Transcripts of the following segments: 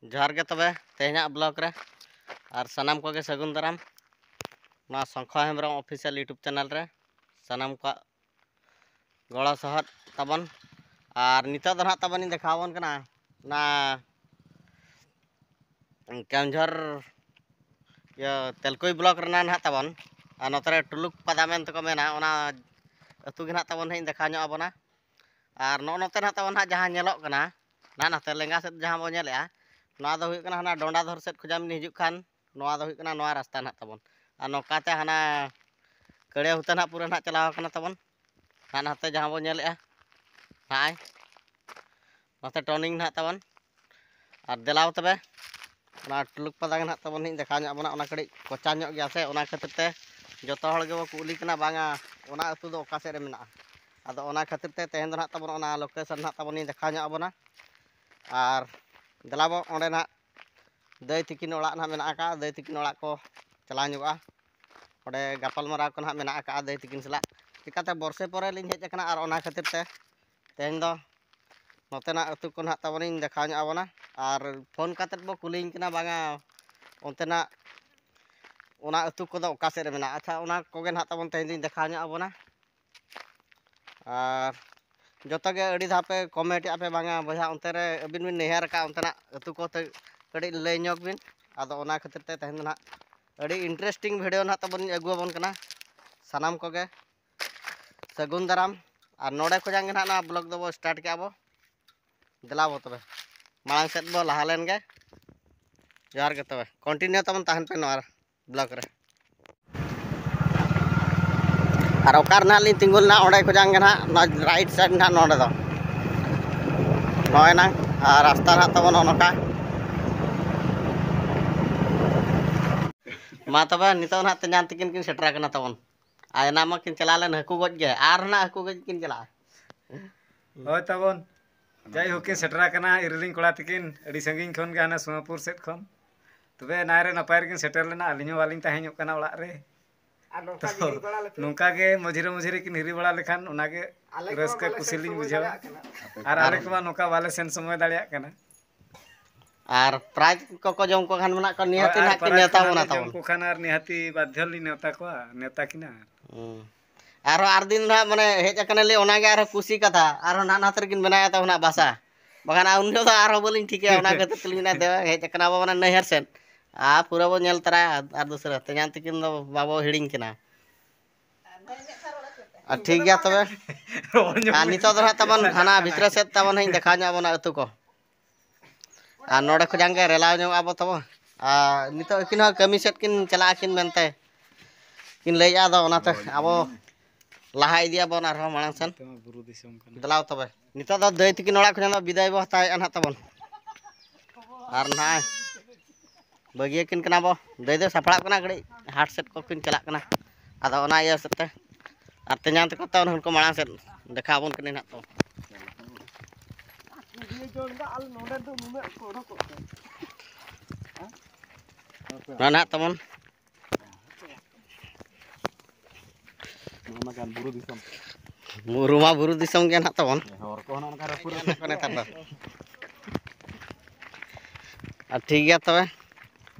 jahar ke tehnya blog re, ar sanam ke segun daram, ma sangka hembrang official youtube channel re, sanam kau, gora sahat taban, ar nita dana taban ini dekawan kena, na, kan jahar, ya telkoi blog re nan hat taban, ar notre tuluk pada men tu kamena, ona, tuh kena taban hein dekanya apa na, ar non notre hat taban hat jahanya lo kena. Nah, nah, terlengkap sejak hamonya, ya. हाँ डाधर सद खोजाम हजू खान रास्ता नाबन नौकाते हाँ कड़े हूते ना पूरा ना चलावन हाँ नाते जहाँ बोल हाँते टर्निंग नाबन और दलाव तब टुलुक पदांग नाबन हिंद देखा बना कड़ी कचा नो गया से खातिर जो हे कुलना बाना अतू तो सर मे अदातिर तेहन तो नाबन लोकेशन नाबन देखा बना और ᱫᱮᱞᱟᱵᱚ ᱚᱸᱰᱮ ᱱᱟᱜ ᱫᱟᱹᱭ ᱛᱤᱠᱤᱱ ᱚᱲᱟᱜ ᱱᱟᱜ ᱢᱮᱱᱟᱜ ᱟᱠᱟᱫ ᱫᱟᱹᱭ ᱛᱤᱠᱤᱱ ᱚᱲᱟᱜ ᱠᱚ ᱪᱟᱞᱟᱣ ᱧᱚᱜᱚᱜᱼᱟ ᱚᱸᱰᱮ ᱜᱟᱯᱟᱞᱢᱟᱨᱟᱣ ᱠᱚ ᱱᱟᱜ ᱢᱮᱱᱟᱜ ᱟᱠᱟᱫ ᱫᱟᱹᱭ ᱛᱤᱠᱤᱱ ᱥᱟᱞᱟᱜ ᱪᱤᱠᱟᱹᱛᱮ ᱵᱚᱨᱥᱮ ᱯᱚᱨᱮ ᱞᱤᱧ ᱦᱮᱡ ᱟᱠᱟᱱᱟ ᱟᱨ ᱚᱱᱟ ᱠᱷᱟᱹᱛᱤᱨ ᱛᱮ ᱛᱮᱦᱮᱧ ᱫᱚ ᱱᱚᱛᱮᱱᱟᱜ ᱟᱹᱛᱩ ᱠᱚ ᱱᱟᱜ ᱛᱟᱵᱚᱱᱤᱧ ᱫᱮᱠᱷᱟᱣ ᱧᱚᱜ ᱟᱵᱚᱱᱟ ᱟᱨ ᱯᱷᱳᱱ ᱠᱟᱛᱮᱫ ᱵᱚ ᱠᱩᱞᱤᱧ ᱠᱟᱱᱟ ᱵᱟᱝᱟ ᱚᱱᱛᱮᱱᱟᱜ ᱚᱱᱟ ᱟᱹᱛᱩ ᱠᱚᱫᱚ ᱚᱠᱟ ᱥᱮᱫ ᱨᱮ ᱢᱮᱱᱟᱜᱼᱟ ᱟᱪᱪᱷᱟ ᱚᱱᱟ ᱠᱚᱜᱮ ᱱᱟᱜ ᱛᱟᱵᱚᱱ ᱛᱮᱦᱮᱧ ᱫᱚᱧ ᱫᱮᱠᱷᱟᱣ ᱧᱚᱜ ᱟᱵᱚᱱᱟ ᱟᱨ जो धापे कमेंट पे बांगा बोझा उनते अबिन बिन नेहर का उनतना अतु को ते कड़ी ले न्योग बिन आदो ओना खातिर ते तहन ना अड़ी इंटरेस्टिंग वीडियो ना तबन अगुआ बन कना सनाम को गे सगुन दाराम और नोड़े को जांगे ना ना ब्लॉग दबो स्टार्ट के आबो बो तबे मांग सेट बो लहा लेन गे जोहार के तबे कंटिन्यू तबन तहन पे नोर ब्लॉग रे ᱟᱨ ᱚᱠᱟ ᱨᱮᱱᱟᱜ ᱞᱤᱧ ᱛᱤᱸᱜᱩ ᱞᱮᱱᱟ ᱚᱸᱰᱮ ᱠᱷᱚᱡᱟᱝ ᱜᱮ ᱱᱟᱦᱟᱜ ᱱᱚᱣᱟ ᱨᱟᱭᱤᱴ ᱥᱟᱭᱤᱰ ᱱᱟᱦᱟᱜ ᱱᱚᱰᱮ ᱫᱚ ᱱᱚᱜᱼᱚᱭ ᱱᱟᱝ ᱟᱨ ᱨᱟᱥᱛᱟ ᱱᱟᱦᱟᱜ ᱛᱟᱵᱚᱱ ᱱᱚᱜᱼᱚ ᱱᱚᱝᱠᱟ ᱢᱟ ᱛᱚᱵᱮ ᱱᱤᱛᱚᱜ ᱱᱟᱦᱟᱜ ᱛᱮᱧᱟᱱ ᱛᱤᱠᱤᱱ ᱠᱤᱱ ᱥᱮᱴᱮᱨ ᱟᱠᱟᱱᱟ ᱛᱟᱵᱚᱱ ᱟᱨ ᱮᱱᱟ ᱢᱟᱠᱤᱱ ᱪᱟᱞᱟᱣ ᱞᱮᱱ ᱦᱟᱹᱠᱩ ᱜᱚᱡ ᱜᱮ ᱟᱨ ᱱᱟᱦᱟᱜ ᱦᱟᱹᱠᱩ ᱜᱚᱡ ᱠᱤᱱ ᱪᱟᱞᱟᱜᱼᱟ ᱦᱳᱭ ᱛᱟᱵᱚᱱ ᱡᱟᱭᱦᱳᱠ ᱠᱤᱱ ᱥᱮᱴᱮᱨ ᱟᱠᱟᱱᱟ ᱤᱨᱤᱞᱤᱧ ᱠᱚᱲᱟ ᱛᱤᱠᱤᱱ ᱟᱹᱰᱤ ᱥᱟᱺᱜᱤᱧ ᱠᱷᱚᱱ ᱜᱮ ᱦᱟᱱᱟ ᱥᱳᱱᱟᱯᱩᱨ ᱥᱮᱫ ᱠᱷᱚᱱ ᱛᱚᱵᱮ ᱱᱟᱭᱨᱮ ᱱᱟᱯᱟᱭ ᱨᱮᱠᱤᱱ ᱥᱮᱴᱮᱨ ᱞᱮᱱᱟ ᱟᱹᱞᱤᱧ ᱦᱚᱸ ᱵᱟᱹᱞᱤᱧ ᱛᱟᱦᱮᱸ ᱧᱚᱜ ᱠᱟᱱᱟ ᱚᱲᱟᱜ ᱨᱮ ᱱᱚᱝᱠᱟ ᱜᱮ ᱢᱟᱡᱷᱤᱨᱮ ᱢᱟᱡᱷᱤᱨᱮ ᱠᱤᱱ ᱦᱤᱨᱤ ᱵᱟᱲᱟ ᱞᱮᱠᱷᱟᱱ ᱚᱱᱟᱜᱮ ᱨᱟᱹᱥᱠᱟᱹ ᱠᱩᱥᱤ ᱞᱤᱧ ᱵᱩᱡᱷᱟᱹᱣᱟ ᱟᱨ ᱟᱞᱮ ᱠᱚᱢᱟ ᱱᱚᱝᱠᱟ ᱵᱟᱞᱮ ᱥᱮᱱ ᱥᱚᱢᱚᱭ ᱫᱟᱲᱮᱭᱟᱜ ᱠᱟᱱᱟ ᱟᱨ ᱯᱨᱟᱭᱤᱡᱽ ᱠᱚᱠᱚ ᱡᱚᱢ ᱠᱚ ᱠᱷᱟᱱ ᱢᱮᱱᱟᱜ ᱠᱚ ᱱᱤᱦᱟᱹᱛᱤ ᱱᱟᱜ ᱠᱤᱱ ᱱᱮᱣᱛᱟ ᱵᱚᱱᱟ ᱛᱟᱵᱚᱱ ᱠᱚ ᱠᱷᱟᱱ ᱟᱨ ᱱᱤᱦᱟᱹᱛᱤ ᱵᱟᱫᱽᱫᱷᱚ ᱞᱤᱧ ᱱᱮᱣᱛᱟ ᱠᱚᱣᱟ ᱱᱮᱣᱛᱟ ᱠᱤᱱᱟ ᱟᱨᱚ ᱟᱨ ᱫᱤᱱ ᱱᱟᱜ ᱢᱟᱱᱮ ᱦᱮᱡ ᱟᱠᱟᱱᱟ ᱞᱤᱧ ᱚᱱᱟᱜᱮ ᱟᱨᱦᱚᱸ ᱠᱩᱥᱤ ᱠᱟᱛᱷᱟ ᱟᱨᱦᱚᱸ ᱱᱟᱜ ᱱᱟᱛᱮ ᱨᱮᱠᱤᱱ ᱵᱮᱱᱟᱣ ᱛᱟᱵᱚᱱᱟ ᱵᱟᱥᱟ ᱵᱟᱠᱷᱟᱱ ᱩᱱ ᱡᱚᱦᱚᱜ ᱫᱚ ᱟᱨᱦᱚᱸ ᱵᱟᱹᱞᱤᱧ ᱴᱷᱤᱠᱟᱹᱭᱟ ᱚᱱᱟ ᱠᱷᱟᱹᱛᱤᱨ ᱛᱮᱞᱤᱧ ᱢᱮᱱᱟ ᱦᱮᱡ ᱟᱠᱟᱱᱟ ᱵᱚᱱ ᱱᱟᱹᱭᱦᱟᱹᱨ ᱥᱮᱱ ᱟᱨ ᱯᱩᱨᱟᱹ ᱵᱚ ᱧᱮᱞ ᱛᱟᱨᱟᱭᱟ ᱟᱨ ᱫᱚᱥᱨᱟ ᱛᱮᱧᱟᱱ ᱛᱤᱠᱤᱱ ᱫᱚ ᱵᱟᱵᱚ ᱦᱤᱲᱤᱧ ᱠᱤᱱᱟ ᱟᱨ ᱴᱷᱤᱠ ᱜᱮᱭᱟ ᱛᱚᱵᱮ ᱟᱨ ᱱᱤᱛᱚᱜ ᱫᱚ ᱦᱟᱸᱜ ᱛᱟᱵᱚᱱ ᱦᱟᱱᱟ ᱵᱷᱤᱛᱨᱤ ᱥᱮᱫ ᱛᱟᱵᱚᱱ ᱦᱟᱸᱜ ᱫᱮᱠᱷᱟᱣ ᱧᱚᱜ ᱟᱵᱚᱱᱟ ᱟᱹᱛᱩ ᱠᱚ ᱟᱨ ᱱᱚᱰᱮ ᱠᱷᱚᱱᱟᱜ ᱜᱮ ᱨᱮᱞᱟᱣ ᱧᱚᱜ ᱟᱵᱚ ᱛᱟᱵᱚ ᱟᱨ ᱱᱤᱛᱚᱜ ᱟᱹᱠᱤᱱ ᱦᱚᱸ ᱠᱟᱹᱢᱤ ᱥᱮᱫ ᱠᱤᱱ ᱪᱟᱞᱟᱜ ᱟᱹᱠᱤᱱ ᱢᱮᱱᱛᱮ ᱠᱤᱱ ᱞᱟᱹᱭᱮᱜᱼᱟ ᱟᱫᱚ ᱚᱱᱟᱛᱮ ᱟᱵᱚ ᱞᱟᱦᱟ ᱤᱫᱤ ᱟᱵᱚᱱ ᱟᱨᱦᱚᱸ ᱢᱟᱲᱟᱝ ᱥᱮᱱ ᱫᱮᱞᱟᱣ ᱛᱚᱵᱮ ᱱᱤᱛᱚᱜ ᱫᱚ ᱫᱟᱹᱭ ᱛᱤᱠᱤᱱ ᱚᱲᱟᱜ ᱠᱷᱚᱱᱟᱜ ᱫᱚ ᱵᱤᱫᱟᱹᱭ ᱵᱚ ᱦᱟᱛᱟᱣᱮᱜᱼᱟ ᱱᱟᱦᱟᱜ ᱛᱟᱵᱚᱱ ᱟᱨ ᱱᱟᱦᱟᱜ bagi kini kena boh, dari itu saya pelak kena gede, hard set kok kini kena, atau na ya sete, artinya nanti kota orang kau malang set, dekah pun kini nato. Nah, nak teman. kan buru di sam. Buru mah buru di sam kena teman. Orang kau nak kara buru nak kena tambah. Ati gak teman.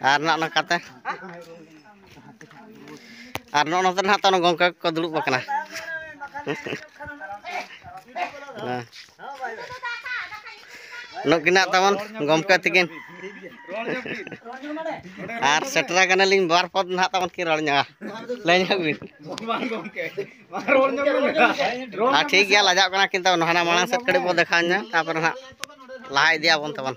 ᱟᱨ ᱱᱟᱜ ᱱᱚᱝᱠᱟᱛᱮ ᱟᱨ ᱱᱚᱜᱼᱚ ᱱᱚᱛᱮ ᱱᱟᱜ ᱛᱚ ᱜᱚᱝᱠᱮ ᱠᱚ ᱫᱩᱲᱩᱵ ᱟᱠᱟᱱᱟ ᱱᱩᱠᱤᱱᱟᱜ ᱛᱟᱵᱚᱱ ᱜᱚᱢᱠᱮ ᱛᱤᱠᱤᱱ ᱟᱨ ᱥᱮᱴᱮᱨ ᱠᱟᱱᱟᱞᱤᱧ ᱵᱟᱨ ᱯᱚᱫ ᱱᱟᱜ ᱛᱟᱵᱚᱱ ᱠᱤᱱ ᱨᱚᱲ ᱧᱚᱜᱼᱟ ᱞᱟᱹᱭ ᱧᱚᱜ ᱵᱤᱱ ᱟᱨ ᱴᱷᱤᱠ ᱜᱮᱭᱟ ᱞᱟᱡᱟᱜ ᱠᱟᱱᱟ ᱠᱤᱱ ᱛᱟᱵᱚᱱ ᱦᱟᱱᱟ ᱢᱟᱲᱟᱝ ᱥᱮᱫ ᱠᱟᱹᱴᱤᱡ ᱵᱚᱱ ᱫᱮᱠᱷᱟᱣ ᱧᱟ ᱛᱟᱨᱯᱚᱨᱮ ᱱᱟᱜ ᱞᱟᱦᱟ ᱤᱫᱤᱭᱟᱵᱚᱱ ᱛᱟᱵᱚᱱ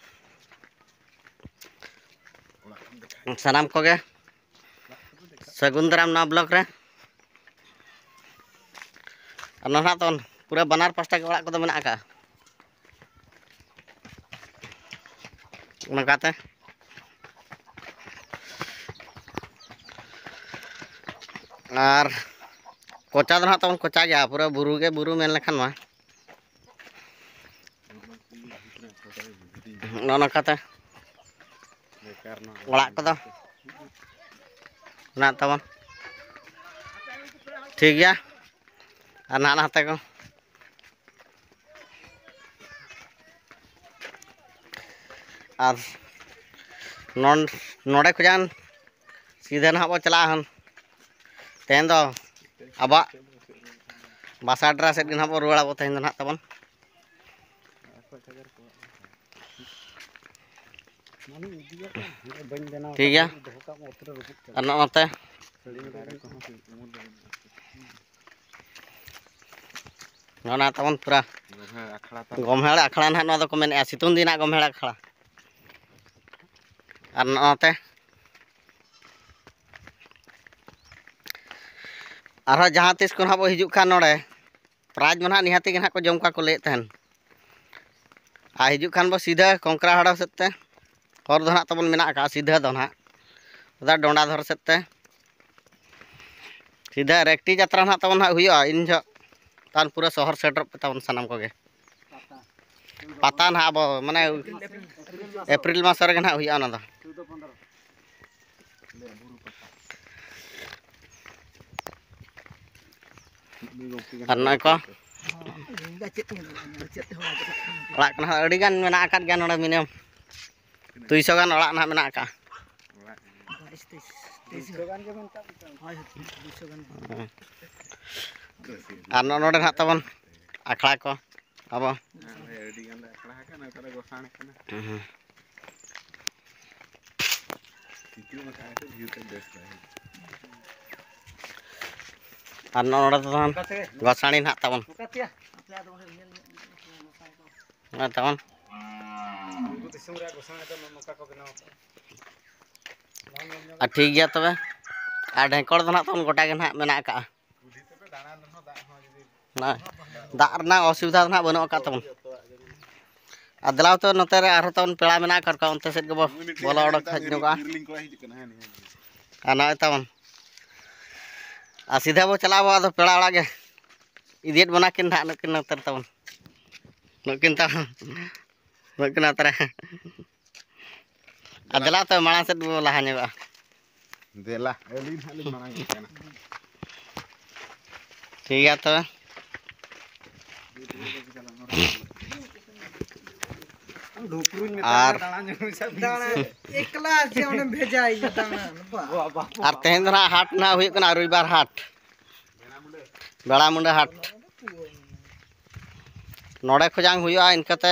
salam koge segundram na blok re anona ton pura banar pasti kau lakukan mana mena aga kata ngar kocak dona ton kocak ya pura buru ke buru men lekan ma nona kata ᱚᱲᱟᱜ ᱠᱚᱫᱚ ᱢᱮᱱᱟᱜ ᱛᱟᱵᱚᱱ ᱴᱷᱤᱠ ᱜᱮᱭᱟ ᱟᱨ ᱱᱟᱦᱟᱜ ᱱᱟᱦᱟᱛᱮ ᱠᱚ ᱟᱨ ᱱᱚᱰᱮ ᱠᱷᱚᱡᱟᱱ ᱥᱤᱫᱷᱟᱹ ᱱᱟᱦᱟᱜ ᱵᱚ ᱪᱟᱞᱟᱜᱼᱟ ᱦᱟᱱ ᱛᱮᱦᱮᱧ ᱫᱚ ᱟᱵᱚᱣᱟᱜ ᱵᱟᱥᱟᱰᱨᱟ ᱥᱮᱫ ᱜᱮ ᱱᱟᱦᱟᱜ ᱵᱚ ᱨᱩᱣᱟᱹᱲᱟᱵᱚ ᱛᱮᱦᱮᱧ ᱫᱚ ᱱᱟᱦᱟᱜ ᱛᱟᱵᱚᱱ ठीक है पूरा गमहे आखड़ा ना तो मेन सितुन दिन गमहे आखड़ा जहाँ तीस को ना बो हजू खान नड़े प्राइज में ना निहती के ना को जम का आ हजू खान बो सीधा कंकड़ा हाड़ सकते हर दो हाँ मेरा सीधे दो हाँ डोडा धर सकते सीधे रेक्टी जत्रा हाँ तब हाँ इन जो तान पूरा सहर सेटर पे तब सनम को पता ना अब मैंने एप्रिल मास रे ना हुआ ना अड़ी minimum Tui sao kan olak nak menak kah? ᱟᱨ ᱱᱚᱜᱼᱚ ᱱᱚᱰᱮ ᱦᱟᱸᱜ ᱛᱟᱵᱚᱱ ᱟᱠᱷᱲᱟ ᱠᱚ ᱟᱵᱚ ᱟᱨ ᱱᱚᱜᱼᱚ ᱱᱚᱰᱮ ᱛᱟᱵᱚᱱ ᱜᱚᱥᱟᱬᱤ ᱦᱟᱸᱜ ᱛᱟᱵᱚᱱ ᱛᱟᱵᱚᱱ ठीक तो ढेकड़ ना तो गोटा के ना मना का ना दागना असुविधा तो ना बनो का तब अदलाव तो नते रे आरो तो पेड़ा सीधा बो चला पेड़ तो पेड़ा वाला के इदियट बना के ना न तब न Huwag ko na, tara. Adala to, malasad mo lahan niyo ba? Adala. Alin, alin, maraming ka na. Sige to. और और तेन दिन हाट ना होना रविवार हाट बेड़ा मुंडा हाट नोड़े खोजांग इनकाते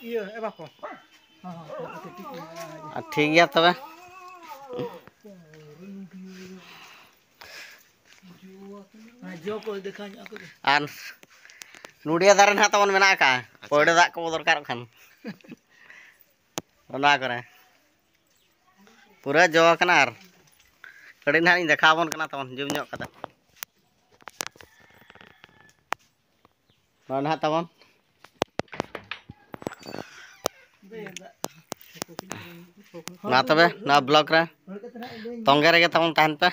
iya eh, ya tuh ya? An Nudia ya, tak kan? Pura jawa kenar, kadin hari ini kawan kena tawon jum nyok kata, mana tawon? ᱢᱟ ᱛᱚᱵᱮ ᱱᱚᱣᱟ ᱵᱞᱚᱜ ᱨᱮ ᱛᱚᱸᱜᱮ ᱨᱮᱜᱮ ᱛᱟᱵᱚᱱ ᱛᱟᱦᱮᱱ ᱯᱮ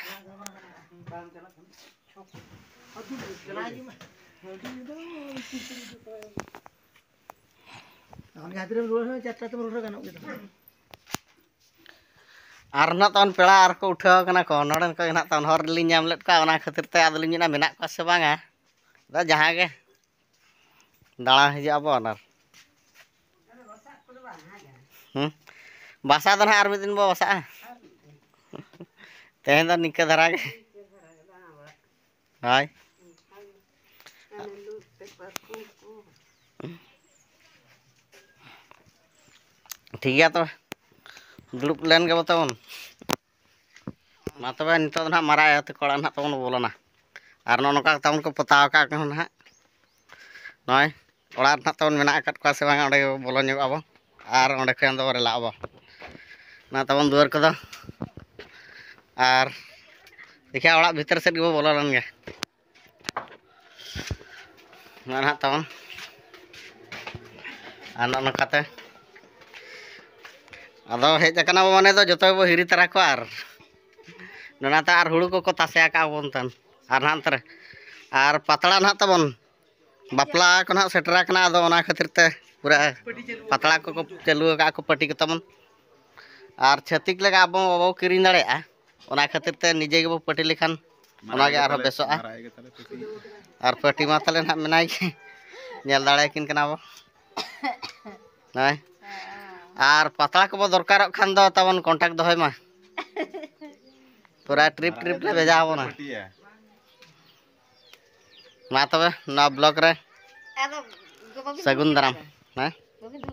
ᱟᱨ ᱱᱟᱜ ᱛᱟᱵᱚᱱ ᱯᱮᱲᱟ ᱟᱨ ᱠᱚ ᱩᱴᱷᱟᱹᱣ ᱠᱟᱱᱟ ᱠᱚ ᱱᱚᱰᱮᱱ ᱠᱚ ᱱᱟᱜ ᱛᱟᱵᱚᱱ ᱦᱚᱨ ᱨᱮᱞᱤᱧ ᱧᱟᱢ ᱞᱮᱫ ᱠᱚᱣᱟ ᱚᱱᱟ ᱠᱷᱟᱹᱛᱤᱨ ᱛᱮ ᱟᱫᱚᱞᱤᱧ ᱢᱮᱱᱟ ᱢᱮᱱᱟᱜ ᱠᱚᱣᱟ ᱥᱮ ᱵᱟᱝᱟ ᱟᱫᱚ ᱡᱟᱦᱟᱸ ᱜᱮ ᱫᱟᱬᱟ ᱦᱤᱡᱩᱜ ᱟᱵᱚᱱ ᱟᱨ ᱦᱮᱸ ᱵᱟᱥᱟ ᱫᱚ ᱱᱟᱦᱟᱜ ᱟᱨ ᱢᱤᱫ ᱫᱤᱱ ᱵᱚ ᱵᱟᱥᱟᱜᱼᱟ ᱛᱮᱦᱮᱧ ᱫᱚ ᱱᱤᱝᱠᱟᱹ ᱫᱷᱟᱨᱟ ᱜᱮ ᱦᱳᱭ ᱴᱷᱤᱠ ᱜᱮᱭᱟ ᱛᱚᱵᱮ ᱫᱩᱲᱩᱵ ᱞᱮᱱ ᱜᱮᱵᱚ ᱛᱟᱵᱚᱱ ᱢᱟ ᱛᱚᱵᱮ ᱱᱤᱛᱚᱜ ᱫᱚ ᱱᱟᱦᱟᱜ ᱢᱟᱨᱟᱝ ᱟᱭᱳ ᱛᱟᱠᱚ ᱚᱲᱟᱜ ᱱᱟᱦᱟᱜ ᱛᱟᱵᱚᱱ ᱵᱚᱞᱚᱱᱟ ᱟᱨ ᱱᱚᱜᱼᱚ ᱱᱚᱝᱠᱟ ᱛᱟᱵᱚᱱ ᱠᱚ ᱯᱚᱛᱟᱣ ᱟᱠᱟᱫ ᱠᱚ ᱱᱟᱦᱟᱜ ᱱᱚᱜᱼᱚᱭ ᱚᱲᱟᱜ ᱨᱮᱱᱟᱜ ᱛᱟᱵᱚᱱ ᱢᱮᱱᱟᱜ ᱟᱠᱟᱫ ᱠᱚᱣᱟ ᱥᱮ ᱵᱟᱝ ᱚᱸᱰᱮ ᱵᱚᱞᱚ ᱧᱚᱜᱚᱜ ᱟᱵᱚ ᱟᱨ ᱚᱸᱰᱮ ᱠᱷᱚᱱ ᱫᱚ ᱨᱮᱞᱟᱜ ᱟᱵᱚ ना तबन दुआर को और देखिए और भीतर से बो बोलन गया ना हजना बो जो बो हिरी तरा को और नाते और को, को तासे नाते और ना तबन बापला को ना सेटरा अब खतिर पूरा पतड़ा को, को चालू का पटी को तबन और छतिक लगा अब बो कहीं दा खर निजे बो पटी लेखान बेसो पटी माँ तेल हाँ मेना दिन बो और पताा को दरकार खान तबन कन्टेक्ट दहे माँ पूरा ट्रिप ट्रिप भेजा बोना माँ तब ब्लॉक सगुन दाराम